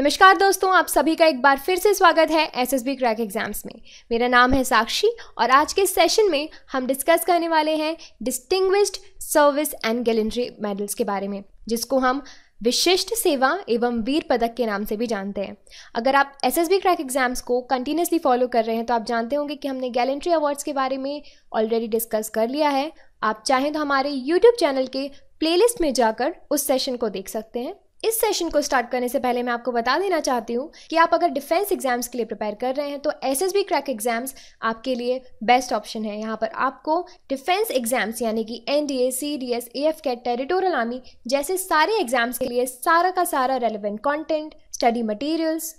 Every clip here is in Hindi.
नमस्कार दोस्तों आप सभी का एक बार फिर से स्वागत है एस बी क्रैक एग्जाम्स में मेरा नाम है साक्षी और आज के सेशन में हम डिस्कस करने वाले हैं distinguished service and gallantry medals के बारे में जिसको हम विशिष्ट सेवा एवं वीर पदक के नाम से भी जानते हैं अगर आप S S B crack exams को कंटिन्यूसली फॉलो कर रहे हैं तो आप जानते होंगे कि हमने गैलेंट्री अवार्ड्स के बारे में ऑलरेडी डिस्कस कर लिया है आप चाहें तो हमारे यूट्यूब चैनल के प्लेलिस्ट में जाकर उस सेशन को देख सकते हैं इस सेशन को स्टार्ट करने से पहले मैं आपको बता देना चाहती हूँ कि आप अगर डिफेंस एग्जाम्स के लिए प्रिपेयर कर रहे हैं तो S S B crack exams आपके लिए बेस्ट ऑप्शन है यहाँ पर आपको डिफेंस एग्जाम्स यानी कि N D A C D S A F CAT territorial army जैसे सारे एग्जाम्स के लिए सारा का सारा relevant content study materials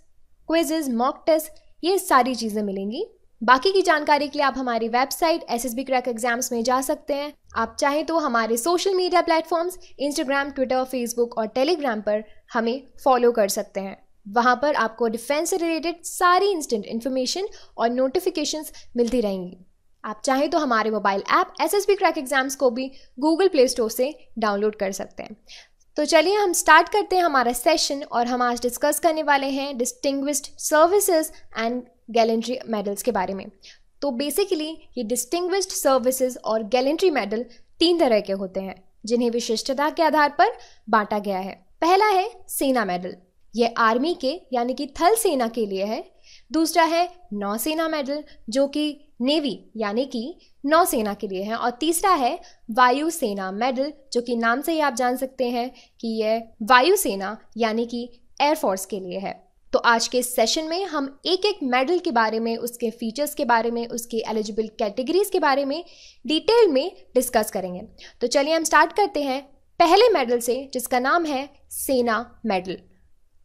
quizzes mock test ये सारी चीज़ें मिलेंगी बाकी की जानकारी के लिए आप हमारी website S S B crack exams में जा सकते हैं आप चाहें तो हमारे social media platforms Instagram Twitter Facebook और टेलीग्राम पर हमें फॉलो कर सकते हैं वहाँ पर आपको डिफेंस से रिलेटेड सारी इंस्टेंट इन्फॉर्मेशन और नोटिफिकेशंस मिलती रहेंगी आप चाहें तो हमारे mobile app S S B crack exams को भी गूगल प्ले स्टोर से डाउनलोड कर सकते हैं तो चलिए हम स्टार्ट करते हैं हमारा सेशन और हम आज डिस्कस करने वाले हैं distinguished services and gallantry medals के बारे में तो बेसिकली ये डिस्टिंग्विश्ड सर्विसेज और गैलेंट्री मेडल तीन तरह के होते हैं जिन्हें विशिष्टता के आधार पर बांटा गया है पहला है सेना मेडल यह आर्मी के यानी कि थल सेना के लिए है दूसरा है नौसेना मेडल जो कि नेवी यानी कि नौसेना के लिए है और तीसरा है वायुसेना मेडल जो कि नाम से ही आप जान सकते हैं कि यह वायुसेना यानी कि एयरफोर्स के लिए है तो आज के इस सेशन में हम एक एक मेडल के बारे में उसके फीचर्स के बारे में उसके एलिजिबल कैटेगरीज के बारे में डिटेल में डिस्कस करेंगे तो चलिए हम स्टार्ट करते हैं पहले मेडल से जिसका नाम है सेना मेडल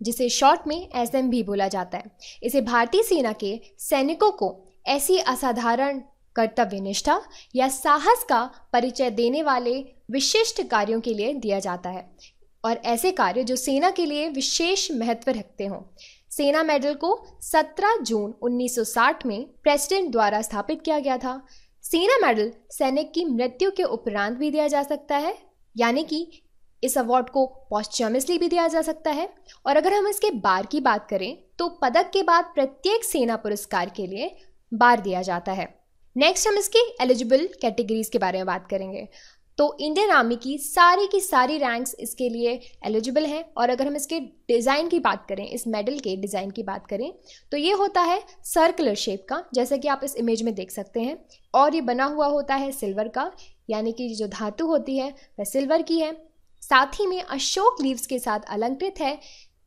जिसे शॉर्ट में एस भी बोला जाता है इसे भारतीय सेना के सैनिकों को ऐसी असाधारण कर्तव्य निष्ठा या साहस का परिचय देने वाले विशिष्ट कार्यों के लिए दिया जाता है और ऐसे कार्य जो सेना के लिए विशेष महत्व रखते हों सेना मेडल को 17 जून 1960 में प्रेसिडेंट द्वारा स्थापित किया गया था सेना मेडल सैनिक की मृत्यु के उपरांत भी दिया जा सकता है यानी कि इस अवार्ड को पॉस्टमसली भी दिया जा सकता है और अगर हम इसके बार की बात करें तो पदक के बाद प्रत्येक सेना पुरस्कार के लिए बार दिया जाता है नेक्स्ट हम इसकी एलिजिबल कैटेगरीज के बारे में बात करेंगे तो इंडियन आर्मी की सारी की सारी रैंक्स इसके लिए एलिजिबल हैं और अगर हम इसके डिज़ाइन की बात करें इस मेडल के डिज़ाइन की बात करें तो ये होता है सर्कुलर शेप का जैसा कि आप इस इमेज में देख सकते हैं और ये बना हुआ होता है सिल्वर का यानी कि जो धातु होती है वह सिल्वर की है साथ ही में अशोक लीव्स के साथ अलंकृत है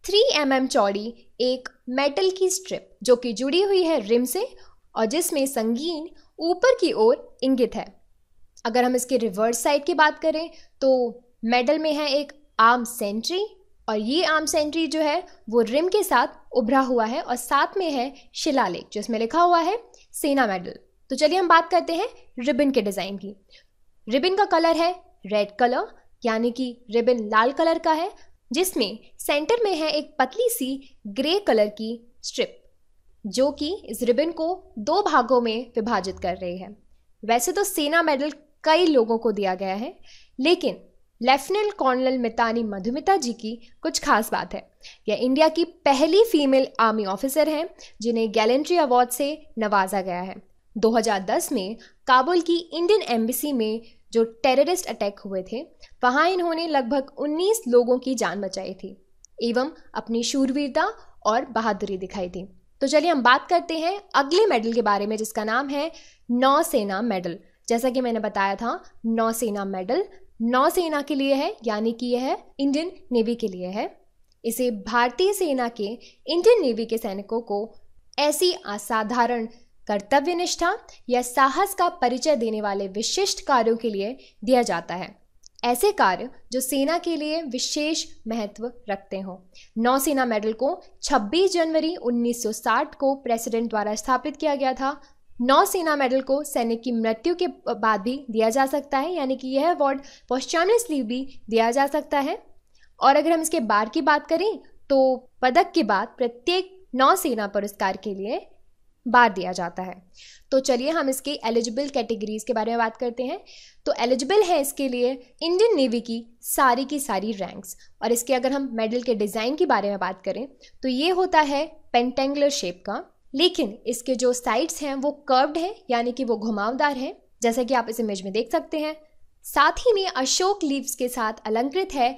थ्री एम mm चौड़ी एक मेटल की स्ट्रिप जो कि जुड़ी हुई है रिम से और जिसमें संगीन ऊपर की ओर इंगित है अगर हम इसके रिवर्स साइड की बात करें तो मेडल में है एक आर्म सेंट्री और ये आर्म सेंट्री जो है वो रिम के साथ उभरा हुआ है और साथ में है शिलालेख जिसमें लिखा हुआ है सेना मेडल तो चलिए हम बात करते हैं रिबन के डिज़ाइन की रिबन का कलर है रेड कलर यानी कि रिबन लाल कलर का है जिसमें सेंटर में है एक पतली सी ग्रे कलर की स्ट्रिप जो कि इस रिबन को दो भागों में विभाजित कर रही है वैसे तो सेना मेडल कई लोगों को दिया गया है लेकिन लेफ्टिनेंट कॉर्नल मितानी मधुमिता जी की कुछ खास बात है यह इंडिया की पहली फीमेल आर्मी ऑफिसर हैं जिन्हें गैलेंट्री अवार्ड से नवाजा गया है 2010 में काबुल की इंडियन एम्बेसी में जो टेररिस्ट अटैक हुए थे वहाँ इन्होंने लगभग 19 लोगों की जान बचाई थी एवं अपनी शूरवीरता और बहादुरी दिखाई थी तो चलिए हम बात करते हैं अगले मेडल के बारे में जिसका नाम है नौसेना मेडल जैसा कि मैंने बताया था नौसेना मेडल नौसेना के लिए है यानी कि यह है इंडियन नेवी के लिए है इसे भारतीय सेना के इंडियन नेवी के सैनिकों को ऐसी असाधारण कर्तव्य निष्ठा या साहस का परिचय देने वाले विशिष्ट कार्यों के लिए दिया जाता है ऐसे कार्य जो सेना के लिए विशेष महत्व रखते हों नौसेना मेडल को 26 जनवरी 1960 को प्रेसिडेंट द्वारा स्थापित किया गया था नौसेना मेडल को सैनिक की मृत्यु के बाद भी दिया जा सकता है यानी कि यह अवार्ड पॉस्चामसली भी दिया जा सकता है और अगर हम इसके बाद की बात करें तो पदक के बाद प्रत्येक नौसेना पुरस्कार के लिए बार दिया जाता है तो चलिए हम इसके एलिजिबल कैटेगरीज के बारे में बात करते हैं तो एलिजिबल है इसके लिए इंडियन नेवी की सारी की सारी रैंक्स और इसके अगर हम मेडल के डिज़ाइन के बारे में बात करें तो ये होता है पेंटेंगुलर शेप का लेकिन इसके जो साइड्स हैं वो कर्व्ड हैं यानी कि वो घुमावदार हैं जैसा कि आप इस इमेज में देख सकते हैं साथ ही में अशोक लीव्स के साथ अलंकृत है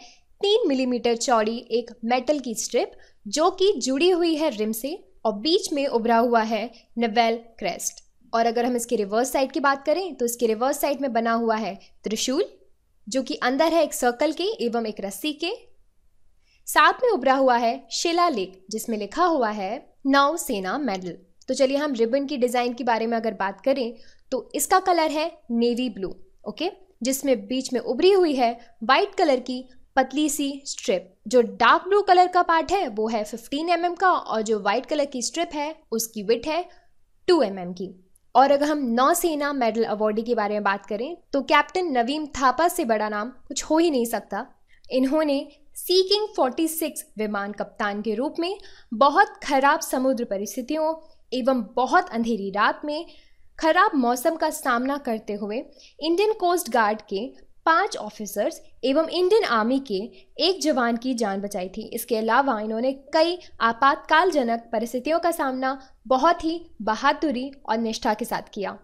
तीन मिलीमीटर चौड़ी एक मेटल की स्ट्रिप जो कि जुड़ी हुई है रिम से और बीच में उभरा हुआ है नवेल क्रेस्ट और अगर हम इसके रिवर्स साइड की बात करें तो इसके रिवर्स साइड में बना हुआ है त्रिशूल जो कि अंदर है एक सर्कल के एवं एक रस्सी के साथ में उभरा हुआ है शिला लेख जिसमें लिखा हुआ है नौसेना मेडल तो चलिए हम रिबन की डिज़ाइन के बारे में अगर बात करें तो इसका कलर है नेवी ब्लू ओके जिसमें बीच में उभरी हुई है वाइट कलर की पतली सी स्ट्रिप जो डार्क ब्लू कलर का पार्ट है वो है 15 एम mm का और जो वाइट कलर की स्ट्रिप है उसकी विट है 2 एम mm की और अगर हम नौसेना मेडल अवार्डी के बारे में बात करें तो कैप्टन नवीन थापा से बड़ा नाम कुछ हो ही नहीं सकता इन्होंने सीकिंग 46 विमान कप्तान के रूप में बहुत खराब समुद्र परिस्थितियों एवं बहुत अंधेरी रात में खराब मौसम का सामना करते हुए इंडियन कोस्ट गार्ड के पांच ऑफिसर्स एवं इंडियन आर्मी के एक जवान की जान बचाई थी इसके अलावा इन्होंने कई आपातकालजनक परिस्थितियों का सामना बहुत ही बहादुरी और निष्ठा के साथ किया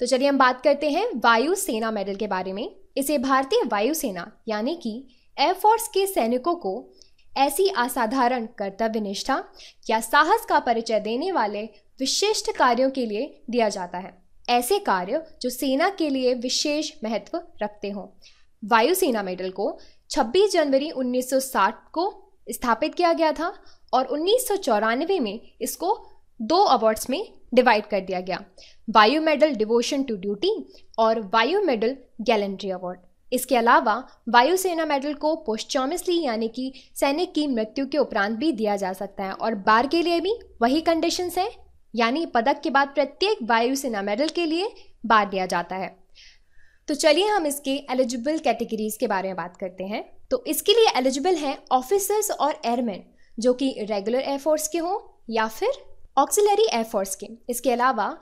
तो चलिए हम बात करते हैं वायुसेना मेडल के बारे में इसे भारतीय वायुसेना यानी कि एयरफोर्स के सैनिकों को ऐसी असाधारण कर्तव्य निष्ठा या साहस का परिचय देने वाले विशिष्ट कार्यों के लिए दिया जाता है ऐसे कार्य जो सेना के लिए विशेष महत्व रखते हों वायुसेना मेडल को 26 जनवरी 1960 को स्थापित किया गया था और उन्नीस में इसको दो अवार्ड्स में डिवाइड कर दिया गया वायु मेडल डिवोशन टू ड्यूटी और वायु मेडल गैलेंट्री अवार्ड इसके अलावा वायुसेना मेडल को पोस्टॉमसली यानी कि सैनिक की मृत्यु के उपरांत भी दिया जा सकता है और बार के लिए भी वही कंडीशंस हैं यानी पदक के बाद प्रत्येक वायुसेना मेडल के लिए बार दिया जाता है तो चलिए हम इसके एलिजिबल कैटेगरीज के बारे में बात करते हैं तो इसके लिए एलिजिबल हैं ऑफिसर्स और एयरमैन जो कि रेगुलर एयरफोर्स के हों या फिर ऑक्सिलरी एयरफोर्स के इसके अलावा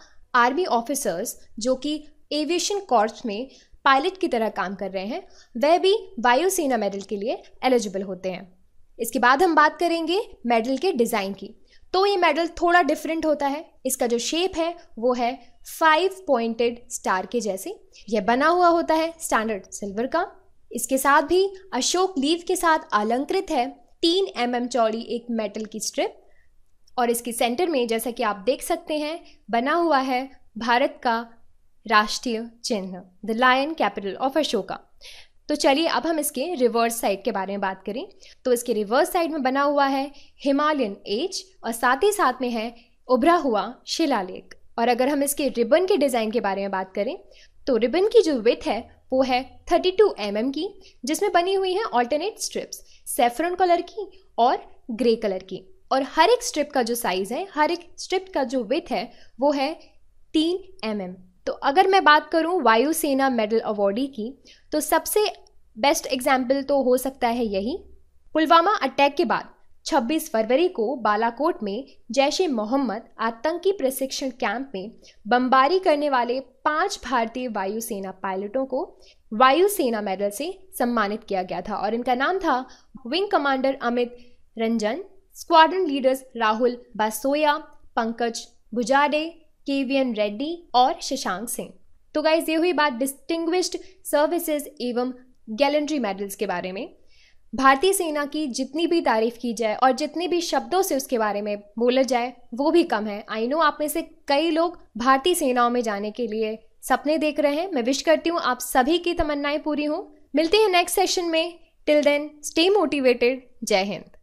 आर्मी ऑफिसर्स जो कि एविएशन कॉर्प्स में पायलट की तरह काम कर रहे हैं वह भी वायुसेना मेडल के लिए एलिजिबल होते हैं इसके बाद हम बात करेंगे मेडल के डिज़ाइन की तो ये मेडल थोड़ा डिफरेंट होता है इसका जो शेप है वो है फाइव पॉइंटेड स्टार के जैसे यह बना हुआ होता है स्टैंडर्ड सिल्वर का इसके साथ भी अशोक लीव के साथ अलंकृत है तीन एम mm एम चौड़ी एक मेटल की स्ट्रिप और इसके सेंटर में जैसा कि आप देख सकते हैं बना हुआ है भारत का राष्ट्रीय चिन्ह the lion capital of Ashoka तो चलिए अब हम इसके रिवर्स साइड के बारे में बात करें तो इसके रिवर्स साइड में बना हुआ है हिमालयन एज और साथ ही साथ में है उभरा हुआ शिलालेख और अगर हम इसके रिबन के डिज़ाइन के बारे में बात करें तो रिबन की जो विथ है वो है 32 टू mm की जिसमें बनी हुई है ऑल्टरनेट स्ट्रिप्स सेफ्रन कलर की और ग्रे कलर की और हर एक स्ट्रिप का जो साइज़ है हर एक स्ट्रिप का जो विथ है वो है तीन एम mm. तो अगर मैं बात करूँ वायुसेना मेडल अवॉर्डी की तो सबसे बेस्ट एग्जाम्पल तो हो सकता है यही पुलवामा अटैक के बाद 26 फरवरी को बालाकोट में जैश ए मोहम्मद आतंकी प्रशिक्षण कैंप में बमबारी करने वाले पांच भारतीय वायुसेना पायलटों को वायुसेना मेडल से सम्मानित किया गया था और इनका नाम था wing commander Amit Ranjan squadron leaders Rahul Basoya Pankaj Bhujade K V N Reddy और शशांक सिंह तो गाइज ये हुई बात डिस्टिंग्विश्ड सर्विसेज एवं गैलेंट्री मेडल्स के बारे में भारतीय सेना की जितनी भी तारीफ की जाए और जितने भी शब्दों से उसके बारे में बोला जाए वो भी कम है आई नो आप में से कई लोग भारतीय सेनाओं में जाने के लिए सपने देख रहे हैं मैं विश करती हूँ आप सभी की तमन्नाएं पूरी हों मिलते हैं नेक्स्ट सेशन में till then stay motivated Jai Hind